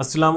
असलम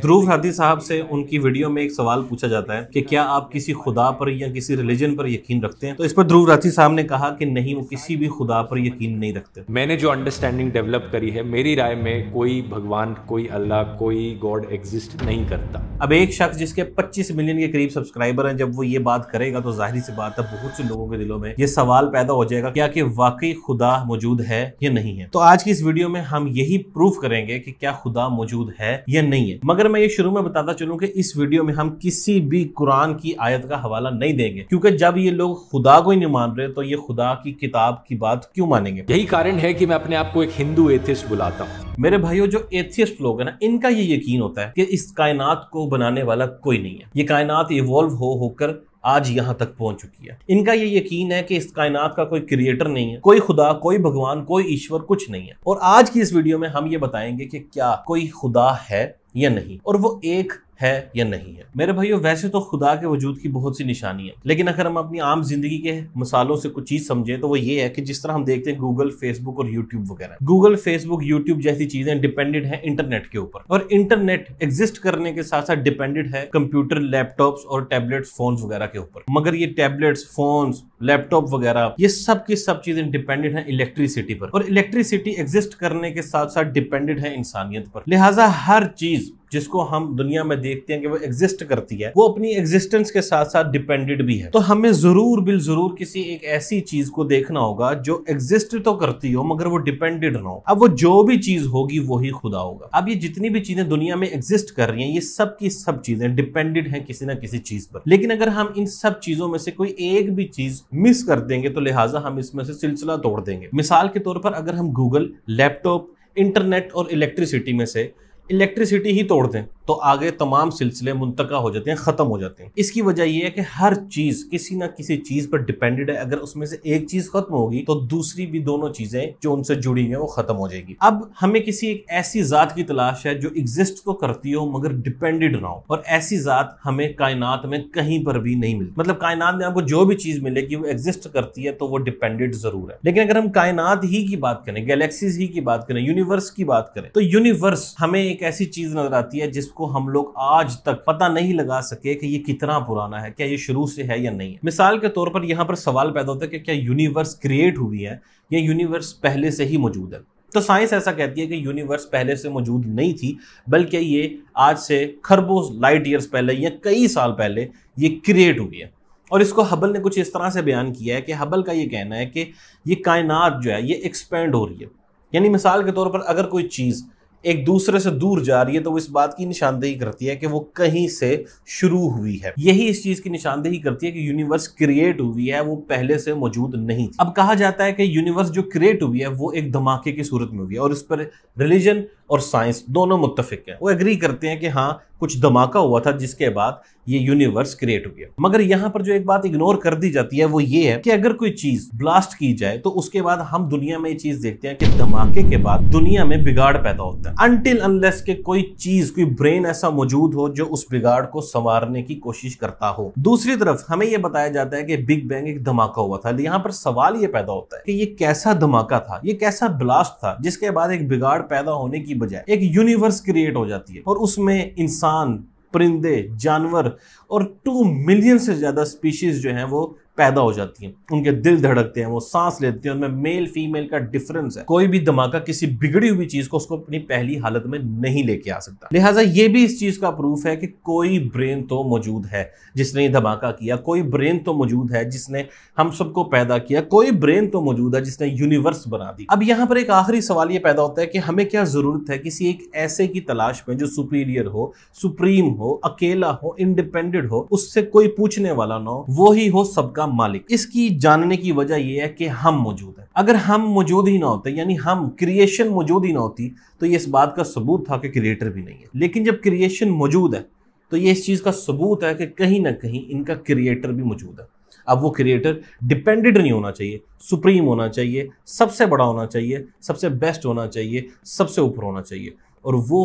ध्रुव हादी साहब से उनकी वीडियो में एक सवाल पूछा जाता है कि क्या आप किसी खुदा पर या किसी रिलीजन पर यकीन रखते हैं तो इस पर ध्रुव राथी साहब ने कहा कि नहीं वो किसी भी खुदा पर यकीन नहीं रखते मैंने जो अंडरस्टैंडिंग डेवलप करी है मेरी राय में कोई भगवान कोई अल्लाह कोई गॉड एग्जिस्ट नहीं करता अब एक शख्स जिसके पच्चीस मिलियन के करीब सब्सक्राइबर है जब वो ये बात करेगा तो जाहिर सी बात है बहुत से लोगों के दिलों में ये सवाल पैदा हो जाएगा क्या की वाकई खुदा मौजूद है या नहीं है तो आज की इस वीडियो में हम यही प्रूफ करेंगे कि क्या खुदा मौजूद है या नहीं है मगर मैं ये शुरू में बताता चलूँ की इस वीडियो में हम किसी भी कुरान की आयत का हवाला नहीं देंगे क्योंकि जब ये लोग खुदा को ही नहीं मान रहे तो ये खुदा की किताब की बात क्यों मानेंगे यही कारण है कि मैं अपने आप को एक हिंदू एथिस्ट बुलाता हूँ मेरे भाइयों जो एथियस्ट लोग हैं ना इनका ये यकीन होता है कि इस कायनात को बनाने वाला कोई नहीं है ये कायनात इवॉल्व हो होकर आज यहाँ तक पहुंच चुकी है इनका ये यकीन है कि इस कायनात का कोई क्रिएटर नहीं है कोई खुदा कोई भगवान कोई ईश्वर कुछ नहीं है और आज की इस वीडियो में हम ये बताएंगे कि क्या कोई खुदा है या नहीं और वो एक है या नहीं है मेरे भाइयों वैसे तो खुदा के वजूद की बहुत सी निशानी है लेकिन अगर हम अपनी आम जिंदगी के मसालों से कुछ चीज समझें तो वो ये है कि जिस तरह हम देखते हैं गूगल फेसबुक और यूट्यूब वगैरह गूगल फेसबुक यूट्यूब जैसी चीजें डिपेंडेंट है इंटरनेट के ऊपर और इंटरनेट एग्जिस्ट करने के साथ साथ डिपेंडेंट है कंप्यूटर लैपटॉप्स और टैबलेट्स फोन वगैरह के ऊपर मगर ये टैबलेट्स फोन लैपटॉप वगैरह ये सब की सब चीजें डिपेंडेंट है इलेक्ट्रिसिटी पर और इलेक्ट्रिसिटी एग्जिस्ट करने के साथ साथ डिपेंडेंट है इंसानियत पर लिहाजा हर चीज जिसको हम दुनिया में देखते हैं कि वो एग्जिस्ट करती है वो अपनी एग्जिस्टेंस के साथ साथ डिपेंडेड भी है तो हमें जरूर बिल जरूर किसी एक ऐसी चीज को देखना होगा जो एग्जिस्ट तो करती हो मगर वो डिपेंडेड ना हो अब वो जो भी चीज होगी वही खुदा होगा अब ये जितनी भी चीजें दुनिया में एग्जिस्ट कर रही है ये सब की सब चीजें डिपेंडेड है किसी ना किसी चीज पर लेकिन अगर हम इन सब चीजों में से कोई एक भी चीज मिस कर देंगे तो लिहाजा हम इसमें से सिलसिला तोड़ देंगे मिसाल के तौर पर अगर हम गूगल लैपटॉप इंटरनेट और इलेक्ट्रिसिटी में से इलेक्ट्रिसिटी ही तोड़ दें तो आगे तमाम सिलसिले मुंतका हो जाते हैं ख़त्म हो जाते हैं इसकी वजह यह है कि हर चीज़ किसी ना किसी चीज़ पर डिपेंडेड है अगर उसमें से एक चीज़ ख़त्म होगी तो दूसरी भी दोनों चीज़ें जो उनसे जुड़ी हुई हैं वो ख़त्म हो जाएगी अब हमें किसी एक ऐसी ज़ात की तलाश है जो एग्जिस्ट तो करती हो मगर डिपेंडेड ना हो और ऐसी ज़ात हमें कायनात में कहीं पर भी नहीं मिलती मतलब कायनात में आपको जो भी चीज़ मिलेगी वो एग्जिस्ट करती है तो वो डिपेंडेड ज़रूर है लेकिन अगर हम कायनात ही की बात करें गैलेक्सीज ही की बात करें यूनिवर्स की बात करें तो यूनिवर्स हमें एक एक ऐसी चीज़ नज़र आती है जिसको हम लोग आज तक पता नहीं लगा सके कि ये कितना पुराना है क्या ये शुरू से है या नहीं है मिसाल के तौर पर यहाँ पर सवाल पैदा होता है कि क्या यूनिवर्स क्रिएट हुई है या यूनिवर्स पहले से ही मौजूद है तो साइंस ऐसा कहती है कि यूनिवर्स पहले से मौजूद नहीं थी बल्कि ये आज से खरबों लाइट ईयर्स पहले या कई साल पहले ये क्रिएट हुई है और इसको हबल ने कुछ इस तरह से बयान किया है कि हबल का ये कहना है कि ये कायनात जो है ये एक्सपेंड हो रही है यानी मिसाल के तौर पर अगर कोई चीज़ एक दूसरे से दूर जा रही है तो वो इस बात की निशानदेही करती है कि वो कहीं से शुरू हुई है यही इस चीज की निशानदेही करती है कि यूनिवर्स क्रिएट हुई है वो पहले से मौजूद नहीं अब कहा जाता है कि यूनिवर्स जो क्रिएट हुई है वो एक धमाके की सूरत में हुई है और इस पर रिलीजन और साइंस दोनों मुतफिक हैं वो एग्री करते हैं कि हाँ कुछ धमाका हुआ था जिसके बाद ये यूनिवर्स क्रिएट हो गया मगर यहाँ पर जो एक बात इग्नोर कर दी जाती है वो ये है कि अगर कोई चीज ब्लास्ट की जाए तो उसके बाद हम दुनिया में ये चीज देखते हैं कि धमाके के बाद दुनिया में बिगाड़ पैदा होता है अनटिल अनलेस के कोई चीज कोई ब्रेन ऐसा मौजूद हो जो उस बिगाड़ को संवारने की कोशिश करता हो दूसरी तरफ हमें यह बताया जाता है कि बिग बैंग एक धमाका हुआ था यहाँ पर सवाल ये पैदा होता है कि ये कैसा धमाका था ये कैसा ब्लास्ट था जिसके बाद एक बिगाड़ पैदा होने की की बजाय एक यूनिवर्स क्रिएट हो जाती है और उसमें इंसान परिंदे जानवर और टू मिलियन से ज़्यादा स्पीशीज जो हैं वो पैदा हो जाती हैं उनके दिल धड़कते हैं वो सांस लेते हैं उनमें मेल फीमेल का डिफरेंस है कोई भी धमाका किसी बिगड़ी हुई चीज को उसको अपनी पहली हालत में नहीं लेके आ सकता लिहाजा ये भी इस चीज का प्रूफ है कि कोई ब्रेन तो मौजूद है जिसने ये धमाका किया कोई ब्रेन तो मौजूद है जिसने हम सबको पैदा किया कोई ब्रेन तो मौजूद है जिसने यूनिवर्स बना दी अब यहाँ पर एक आखिरी सवाल ये पैदा होता है कि हमें क्या जरूरत है किसी एक ऐसे की तलाश में जो सुपीरियर हो सुप्रीम हो अकेला हो इंडिपेंडेंट हो उससे कोई पूछने वाला ना हो वो ही हो सबका का मालिक इसकी जानने की वजह यह है कि हम मौजूद हैं अगर हम मौजूद ही ना होते यानी हम क्रिएशन मौजूद ही ना होती तो ये इस बात का सबूत था कि क्रिएटर भी नहीं है लेकिन जब क्रिएशन मौजूद है तो ये इस चीज़ का सबूत है कि कहीं ना कहीं इनका क्रिएटर भी मौजूद है अब वो क्रिएटर डिपेंडेंट नहीं होना चाहिए सुप्रीम होना चाहिए सबसे बड़ा होना चाहिए सबसे बेस्ट होना चाहिए सबसे ऊपर होना चाहिए और वो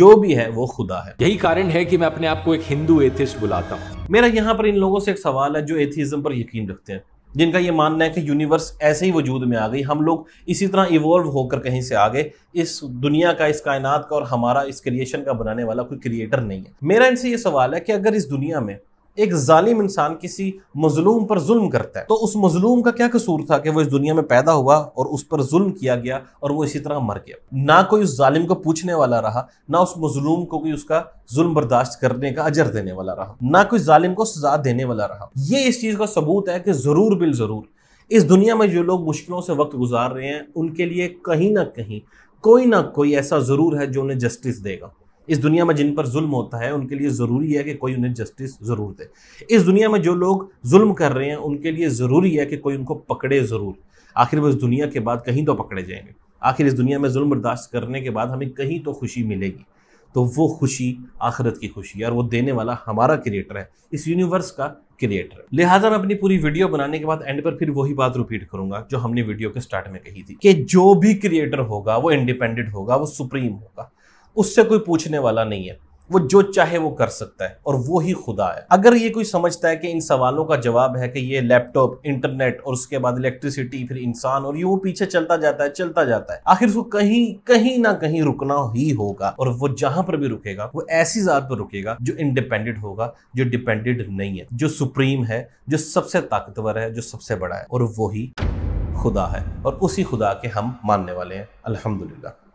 जो भी है वो खुदा है यही कारण है कि मैं अपने आप को एक हिंदू एथिस्ट बुलाता हूँ मेरा यहाँ पर इन लोगों से एक सवाल है जो एथिज्म पर यकीन रखते हैं जिनका ये मानना है कि यूनिवर्स ऐसे ही वजूद में आ गई हम लोग इसी तरह इवॉल्व होकर कहीं से आ गए इस दुनिया का इस कायनात का और हमारा इस क्रिएशन का बनाने वाला कोई क्रिएटर नहीं है मेरा इनसे ये सवाल है कि अगर इस दुनिया में एक जालिम इंसान किसी मजलूम पर जुल्म करता है तो उस मजलूम का क्या कसूर था कि वो इस दुनिया में पैदा हुआ और उस पर जुल्म किया गया और वो इसी तरह मर गया ना कोई उस जालिम को पूछने वाला रहा ना उस मजलूम को कोई उसका जुल्म बर्दाश्त करने का अजर देने वाला रहा ना कोई जालिम को सजा देने वाला रहा ये इस चीज़ का सबूत है कि ज़रूर बिल ज़रूर इस दुनिया में जो लोग मुश्किलों से वक्त गुजार रहे हैं उनके लिए कहीं ना कहीं कोई ना कोई ऐसा ज़रूर है जो उन्हें जस्टिस देगा इस दुनिया में जिन पर जुल्म होता है उनके लिए ज़रूरी है कि कोई उन्हें जस्टिस ज़रूर दे इस दुनिया में जो लोग जुल्म कर रहे हैं उनके लिए ज़रूरी है कि कोई उनको पकड़े ज़रूर आखिर वो इस दुनिया के बाद कहीं तो पकड़े जाएंगे आखिर इस दुनिया में जुल्म बर्दाश्त करने के बाद हमें कहीं तो खुशी मिलेगी तो वो खुशी आखिरत की खुशी है और वो देने वाला हमारा क्रिएटर है इस यूनिवर्स का क्रिएटर लिहाजा मैं अपनी पूरी वीडियो बनाने के बाद एंड पर फिर वही बात रिपीट करूंगा जो हमने वीडियो के स्टार्ट में कही थी कि जो भी क्रिएटर होगा वो इंडिपेंडेंट होगा वो सुप्रीम होगा उससे कोई पूछने वाला नहीं है वो जो चाहे वो कर सकता है और वो ही खुदा है अगर ये कोई समझता है कि इन सवालों का जवाब है कि ये लैपटॉप इंटरनेट और उसके बाद इलेक्ट्रिसिटी फिर इंसान और ये वो पीछे चलता जाता है चलता जाता है आखिर उसको कहीं कहीं ना कहीं रुकना ही होगा और वो जहां पर भी रुकेगा वो ऐसी जात पर रुकेगा जो इंडिपेंडेंट होगा जो डिपेंडेंट नहीं है जो सुप्रीम है जो सबसे ताकतवर है जो सबसे बड़ा है और वही खुदा है और उसी खुदा के हम मानने वाले हैं अलहमदुल्ला